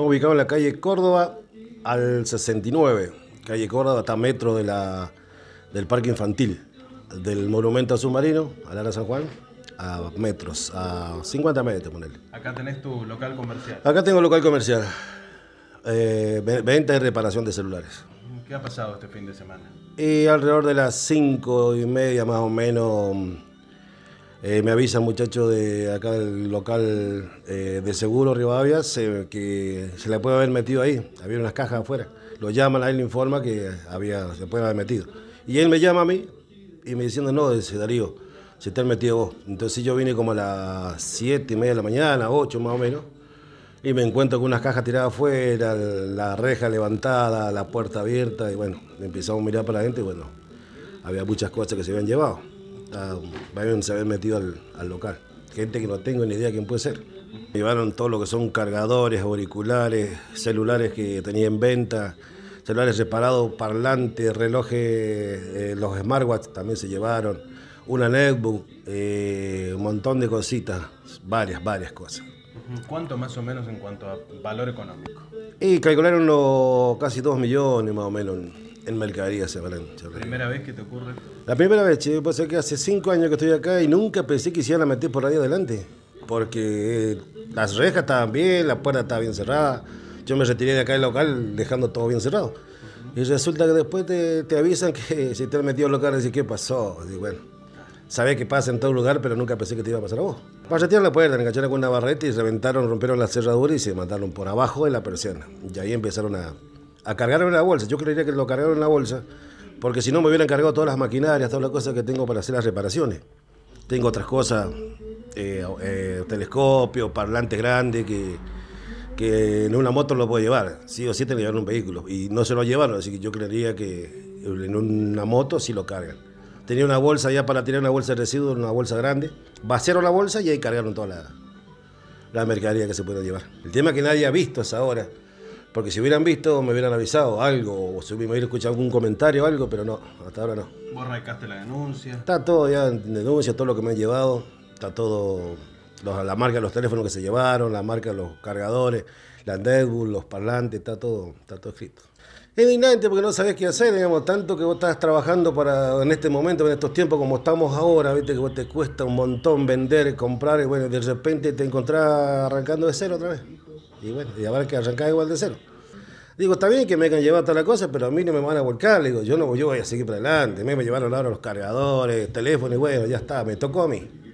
ubicado en la calle Córdoba al 69. Calle Córdoba está metro de la, del parque infantil, del monumento submarino, a la San Juan, a metros, a 50 metros, ponele. Acá tenés tu local comercial. Acá tengo local comercial. Eh, venta y reparación de celulares. ¿Qué ha pasado este fin de semana? Y alrededor de las 5 y media más o menos eh, me avisan muchacho de acá del local eh, de seguro Rivadavia que se le puede haber metido ahí, había unas cajas afuera. Lo llaman, ahí él le informa que había, se puede haber metido. Y él me llama a mí y me diciendo, no, dice Darío, se te ha metido vos. Entonces yo vine como a las 7 y media de la mañana, 8 más o menos, y me encuentro con unas cajas tiradas afuera, la reja levantada, la puerta abierta, y bueno, empezamos a mirar para adentro y bueno, había muchas cosas que se habían llevado a, ah, vayan se habían metido al, local. Gente que no tengo ni idea quién puede ser. Llevaron todo lo que son cargadores, auriculares, celulares que tenía en venta, celulares reparados, parlantes, relojes, eh, los smartwatch también se llevaron, una netbook, eh, un montón de cositas, varias, varias cosas. ¿Cuánto más o menos en cuanto a valor económico? Y calcularon los casi 2 millones más o menos en Mercadería ¿La ¿Primera vez que te ocurre? La primera vez, che, que hace cinco años que estoy acá y nunca pensé que hicieran la meter por ahí adelante. Porque eh, las rejas estaban bien, la puerta estaba bien cerrada. Yo me retiré de acá del local dejando todo bien cerrado. Y resulta que después te, avisan que si te han metido al local, decís, ¿qué pasó? Y bueno, sabía que pasa en todo lugar, pero nunca pensé que te iba a pasar a vos. Retiraron la puerta, engancharon con una barreta y reventaron, rompieron la cerradura y se mataron por abajo de la persiana. Y ahí empezaron a a cargarlo en la bolsa. Yo creería que lo cargaron en la bolsa, porque si no me hubieran cargado todas las maquinarias, todas las cosas que tengo para hacer las reparaciones. Tengo otras cosas, eh, eh telescopios, parlantes grandes, que, que en una moto lo puedo llevar. Sí o sí que llevar un vehículo. Y no se lo llevaron, así que yo creería que en una moto sí lo cargan. Tenía una bolsa ya para tirar una bolsa de residuos, una bolsa grande. Vaciaron la bolsa y ahí cargaron toda la, mercadería que se puede llevar. El tema que nadie ha visto es ahora porque si hubieran visto, me hubieran avisado algo, o si me hubiera escuchado algún comentario o algo, pero no, hasta ahora no. Vos arrancaste la denuncia. Está todo ya en denuncia, todo lo que me han llevado, está todo, la marca de los teléfonos que se llevaron, la marca de los cargadores, la netbook, los parlantes, está todo, está todo escrito. Es indignante porque no sabés qué hacer, digamos, tanto que vos estás trabajando para, en este momento, en estos tiempos como estamos ahora, viste que vos te cuesta un montón vender, comprar, y bueno, de repente te encontrás arrancando de cero otra vez. Y bueno, y habrá que arrancar igual de cero. Digo, está bien que me hayan llevado toda la cosa, pero a mí no me van a volcar. digo, yo no yo voy a seguir para adelante. Me, me llevaron ahora los cargadores, teléfono y bueno, ya está, me tocó a mí.